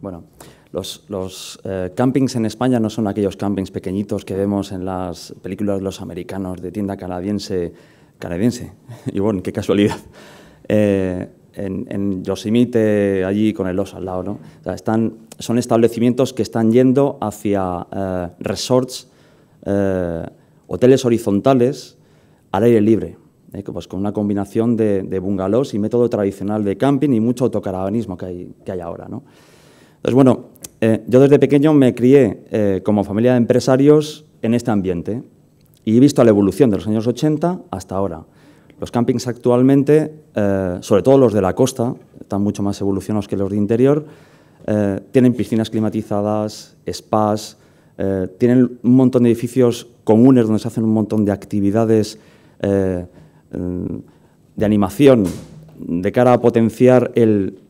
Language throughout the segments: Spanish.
Bueno, los, eh, campings en España no son aquellos campings pequeñitos que vemos en las películas de los americanos de tienda canadiense. Canadiense, y bueno, qué casualidad. Eh, en, en, Yosemite, allí con el oso al lado, ¿no? están, son establecimientos que están yendo hacia eh, resorts, hoteles horizontales al aire libre. Pues con una combinación de, bungalows y método tradicional de camping y mucho autocaravanismo que hay ahora. ¿no? Entonces, bueno, eh, yo desde pequeño me crié eh, como familia de empresarios en este ambiente y he visto la evolución de los años 80 hasta ahora. Los campings actualmente, eh, sobre todo los de la costa, están mucho más evolucionados que los de interior, tienen piscinas climatizadas, spas, tienen un montón de edificios comunes donde se hacen un montón de actividades mm, de animación de cara a potenciar el,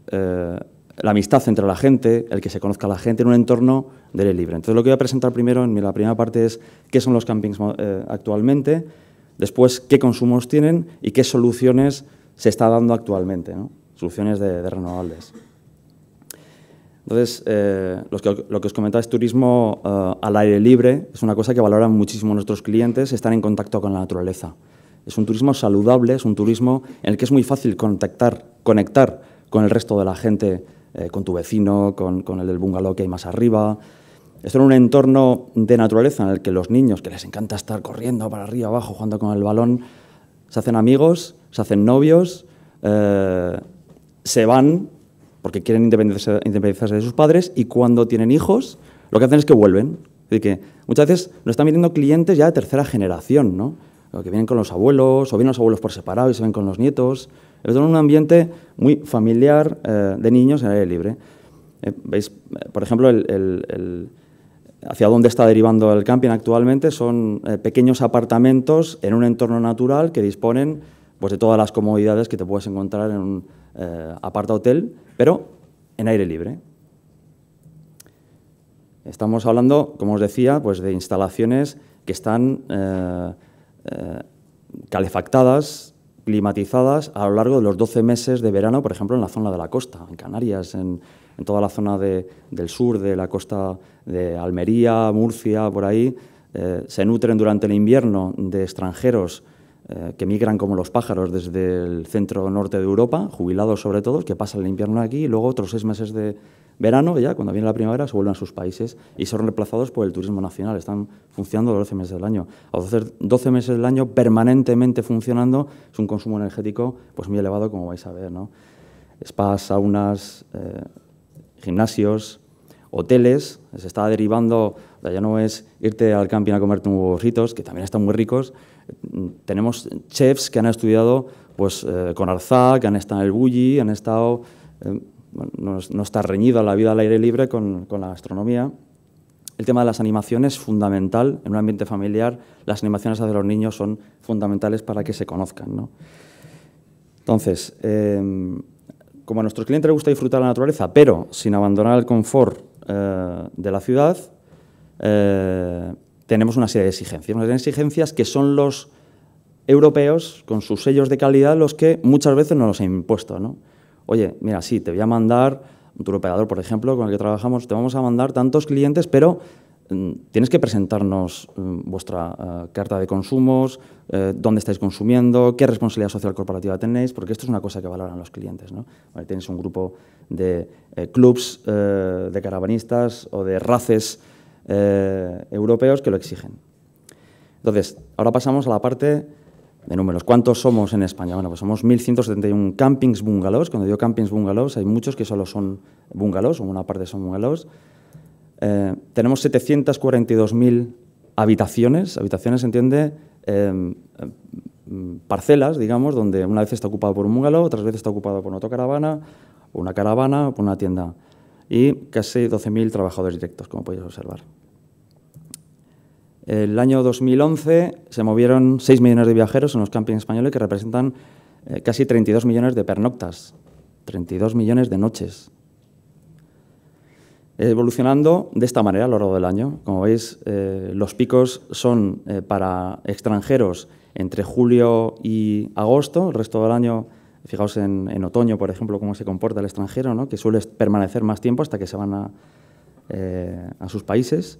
la amistad entre la gente, el que se conozca la gente en un entorno de aire libre. Entonces lo que voy a presentar primero en la primera parte es qué son los campings eh, actualmente, después qué consumos tienen y qué soluciones se está dando actualmente, soluciones de, renovables. Entonces, eh, lo, que, os comentaba es turismo eh, al aire libre, es una cosa que valoran muchísimo nuestros clientes, están en contacto con la naturaleza. Es un turismo saludable, es un turismo en el que es muy fácil contactar, conectar con el resto de la gente eh, con tu vecino, con, el del bungalow que hay más arriba. Esto en un entorno de naturaleza en el que los niños, que les encanta estar corriendo para arriba, abajo, jugando con el balón, se hacen amigos, se hacen novios, eh, se van porque quieren independizarse, de sus padres y cuando tienen hijos, lo que hacen es que vuelven. que muchas veces nos están viniendo clientes ya de tercera generación, ¿no? que vienen con los abuelos, o vienen los abuelos por separado y se ven con los nietos es un ambiente muy familiar eh, de niños en aire libre. Eh, veis, por ejemplo, hacia dónde está derivando el camping actualmente son eh, pequeños apartamentos en un entorno natural que disponen pues, de todas las comodidades que te puedes encontrar en un eh, aparta hotel, pero en aire libre. Estamos hablando, como os decía, pues, de instalaciones que están calefactadas climatizadas a lo largo de los 12 meses de verano, por ejemplo, en la zona de la costa, en Canarias, en, toda la zona del sur, de la costa de Almería, Murcia, por ahí, eh, se nutren durante el invierno de extranjeros eh, que migran como los pájaros desde el centro norte de Europa, jubilados sobre todo, que pasan el invierno aquí y luego otros seis meses de, verano, ya cuando viene la primavera, se vuelven a sus países y son reemplazados por el turismo nacional. Están funcionando 12 meses del año. A 12, meses del año permanentemente funcionando es un consumo energético pues, muy elevado, como vais a ver. ¿no? Spas, saunas, eh, gimnasios, hoteles. Se está derivando, ya no es irte al camping a comer tus burritos, que también están muy ricos. Tenemos chefs que han estudiado pues, eh, con Arzá, que han estado en el Bulli, han estado... Eh, no, está reñida la vida al aire libre con, la gastronomía. El tema de las animaciones es fundamental. En un ambiente familiar, las animaciones hacia los niños son fundamentales para que se conozcan. ¿no? Entonces, em, como a nuestros clientes les gusta disfrutar la naturaleza, pero sin abandonar el confort eh, de la ciudad, eh, tenemos una serie de exigencias. Una exigencias que son los europeos, con sus sellos de calidad, los que muchas veces nos los han impuesto. ¿no? oye, mira, sí, te voy a mandar, un tour operador, por ejemplo, con el que trabajamos, te vamos a mandar tantos clientes, pero mm, tienes que presentarnos mm, vuestra eh, carta de consumos, eh, dónde estáis consumiendo, qué responsabilidad social corporativa tenéis, porque esto es una cosa que valoran los clientes. tienes un grupo de eh, clubs de caravanistas o de races europeos que lo exigen. Entonces, ahora pasamos a la parte de números. ¿Cuántos somos en España? Bueno, pues somos 1.171 campings bungalows. Cuando digo campings bungalows, hay muchos que solo son bungalows, o una parte son bungalows. Eh, tenemos 742.000 habitaciones. Habitaciones, se entiende, em, em, parcelas, digamos, donde una vez está ocupado por un bungalow, otras veces está ocupado por otra caravana, una caravana, por una tienda. Y casi 12.000 trabajadores directos, como podéis observar. El año 2011 se movieron 6 millones de viajeros en los campings españoles que representan eh, casi 32 millones de pernoctas, 32 millones de noches. Evolucionando de esta manera a lo largo del año. Como veis, eh, los picos son eh, para extranjeros entre julio y agosto, el resto del año fijaos en, otoño, por ejemplo, cómo se comporta el extranjero, que suele permanecer más tiempo hasta que se van a sus países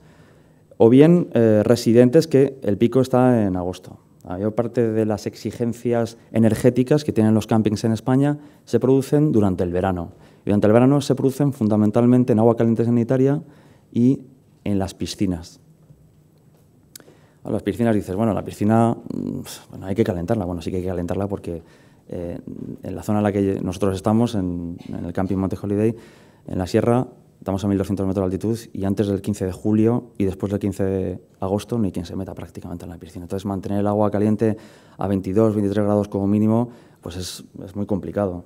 o bien eh, residentes que el pico está en agosto. La mayor parte de las exigencias energéticas que tienen los campings en España se producen durante el verano. Durante el verano se producen fundamentalmente en agua caliente sanitaria y en las piscinas. A las piscinas dices, bueno, la piscina mm, hay que calentarla. Bueno, sí que hay que calentarla porque eh, en la zona en la que nosotros estamos, en el camping Monte Holiday, en la sierra, estamos a 1200 metros de altitud y antes del 15 de julio y después del 15 de agosto ni quien se meta prácticamente en la piscina. Entonces mantener el agua caliente a 22, 23 grados como mínimo, pues es, es muy complicado.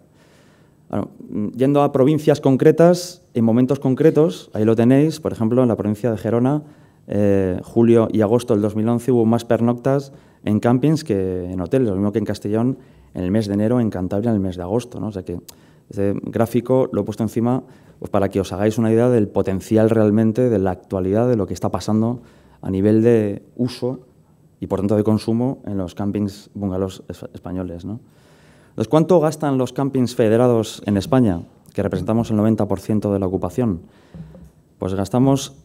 Bueno, yendo a provincias concretas, en momentos concretos, ahí lo tenéis, por ejemplo, en la provincia de Gerona, eh, julio y agosto del 2011 hubo más pernoctas en campings que en hoteles, lo mismo que en Castellón en el mes de enero, en Cantabria en el mes de agosto. ¿no? O sea que ese gráfico lo he puesto encima pues para que os hagáis una idea del potencial realmente de la actualidad de lo que está pasando a nivel de uso y por tanto de consumo en los campings bungalows españoles. ¿no? ¿cuánto gastan los campings federados en España, que representamos el 90% de la ocupación? Pues gastamos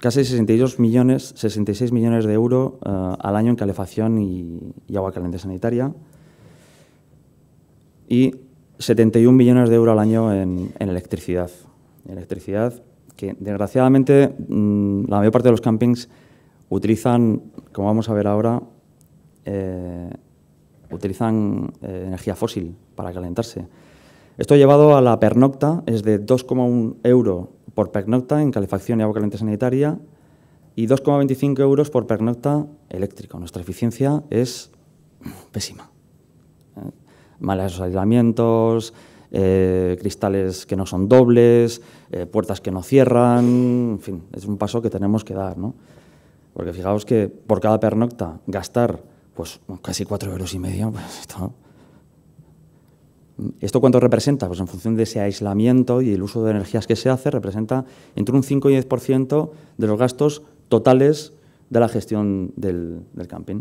casi 62 millones, 66 millones de euros eh, al año en calefacción y, y agua caliente sanitaria. Y 71 millones de euros al año en, electricidad. Electricidad que, desgraciadamente, mm, la mayor parte de los campings utilizan, como vamos a ver ahora, eh, utilizan eh, energía fósil para calentarse. Esto ha llevado a la pernocta es de 2,1 euro por pernocta en calefacción y agua caliente sanitaria y 2,25 euros por pernocta eléctrico. Nuestra eficiencia es pésima. ¿eh? malos aislamientos, eh, cristales que no son dobles, eh, puertas que no cierran, en fin, es un paso que tenemos que dar, ¿no? Porque fijaos que por cada pernocta gastar pues casi cuatro euros y medio, pues, esto... cuánto representa? Pues en función de ese aislamiento y el uso de energías que se hace, representa entre un 5 y 10% de los gastos totales de la gestión del camping.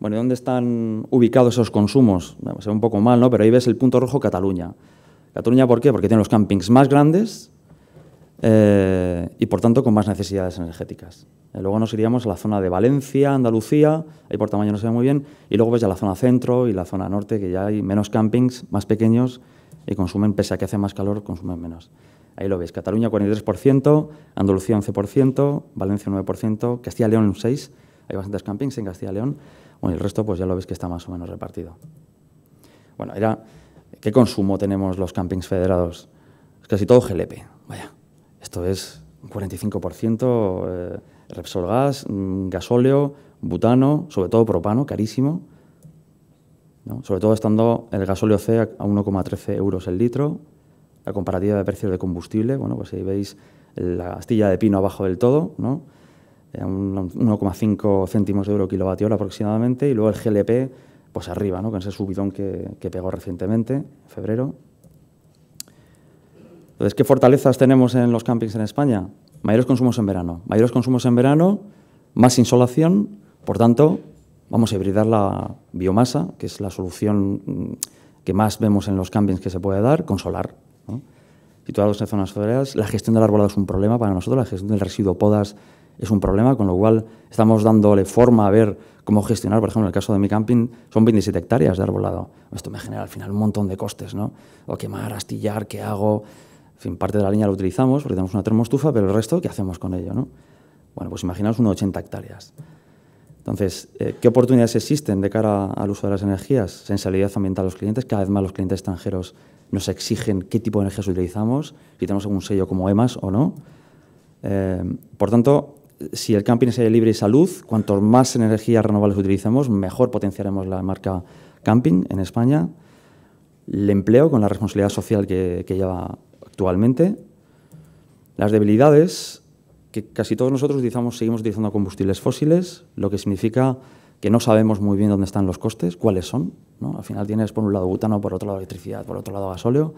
Bueno, dónde están ubicados esos consumos? se ve un poco mal, ¿no? Pero ahí ves el punto rojo Cataluña. Cataluña, ¿por qué? Porque tiene los campings más grandes eh, y, por tanto, con más necesidades energéticas. Eh, luego nos iríamos a la zona de Valencia, Andalucía, ahí por tamaño no se ve muy bien, y luego ves ya la zona centro y la zona norte, que ya hay menos campings, más pequeños, y consumen, pese a que hace más calor, consumen menos. Ahí lo ves, Cataluña 43%, Andalucía 11%, Valencia 9%, Castilla y León 6%, hay bastantes campings en Castilla y León. Bueno, el resto pues ya lo ves que está más o menos repartido. Bueno, era ¿qué consumo tenemos los campings federados? Es casi todo glp Vaya, esto es un 45% eh, Repsol gas, mm, gasóleo, butano, sobre todo propano, carísimo. Sobre todo estando el gasóleo C a 1,13 euros el litro. La comparativa de precios de combustible, bueno, pues ahí veis la astilla de pino abajo del todo, ¿no? 1,5 eh, céntimos de euro kilovatio hora aproximadamente, y luego el GLP, pues arriba, ¿no? con ese subidón que, pegó recientemente, en febrero. Entonces, ¿qué fortalezas tenemos en los campings en España? Mayores consumos en verano. Mayores consumos en verano, más insolación, por tanto, vamos a hibridar la biomasa, que es la solución mm, que más vemos en los campings que se puede dar, con solar. ¿no? Situados en zonas federales, la gestión del arbolado es un problema para nosotros, la gestión del residuo podas es un problema, con lo cual estamos dándole forma a ver cómo gestionar, por ejemplo, en el caso de mi camping, son 27 hectáreas de arbolado. Esto me genera al final un montón de costes, ¿no? O quemar, astillar, ¿qué hago? En fin, parte de la línea lo utilizamos porque tenemos una termostufa, pero el resto, ¿qué hacemos con ello, no? Bueno, pues imaginaos unos 80 hectáreas. Entonces, eh, ¿qué oportunidades existen de cara al uso de las energías? Sensibilidad ambiental a los clientes. Cada vez más los clientes extranjeros nos exigen qué tipo de energías utilizamos, si tenemos algún sello como EMAS o no. Eh, por tanto, si el camping es libre y salud, cuanto más energías renovables utilicemos, mejor potenciaremos la marca camping en España, el empleo con la responsabilidad social que, lleva actualmente, las debilidades, que casi todos nosotros seguimos utilizando combustibles fósiles, lo que significa que no sabemos muy bien dónde están los costes, cuáles son. Al final tienes por un lado butano, por otro lado electricidad, por otro lado gasóleo,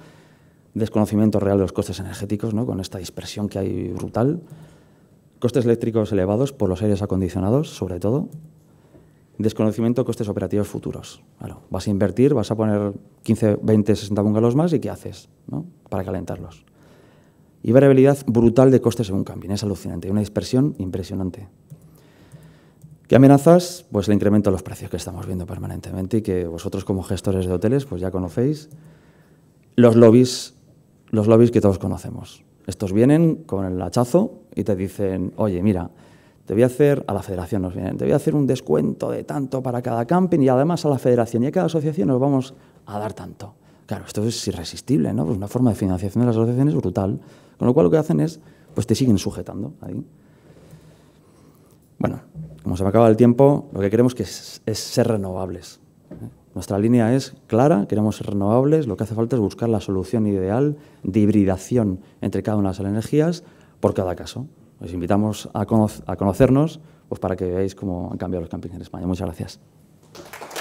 desconocimiento real de los costes energéticos, con esta dispersión que hay brutal. Costes eléctricos elevados por los aires acondicionados, sobre todo. Desconocimiento de costes operativos futuros. vas a invertir, vas a poner 15, 20, 60 bungalows más y ¿qué haces? Para calentarlos. Y variabilidad brutal de costes según camping. Es alucinante. Una dispersión impresionante. ¿Qué amenazas? Pues el incremento de los precios que estamos viendo permanentemente y que vosotros como gestores de hoteles pues ya conocéis. Los lobbies, los lobbies que todos conocemos. Estos vienen con el hachazo y te dicen, oye, mira, te voy a hacer, a la federación nos vienen, te voy a hacer un descuento de tanto para cada camping y además a la federación y a cada asociación nos vamos a dar tanto. Claro, esto es irresistible, ¿no? Pues una forma de financiación de las asociaciones brutal. Con lo cual lo que hacen es, pues te siguen sujetando ahí. Bueno, como se me acaba el tiempo, lo que queremos que es, es ser renovables. ¿eh? Nuestra línea es clara, queremos ser renovables, lo que hace falta es buscar la solución ideal de hibridación entre cada una de las energías, por cada caso. Os invitamos a, conocernos pues, para que veáis cómo han cambiado los campings en España. Muchas gracias.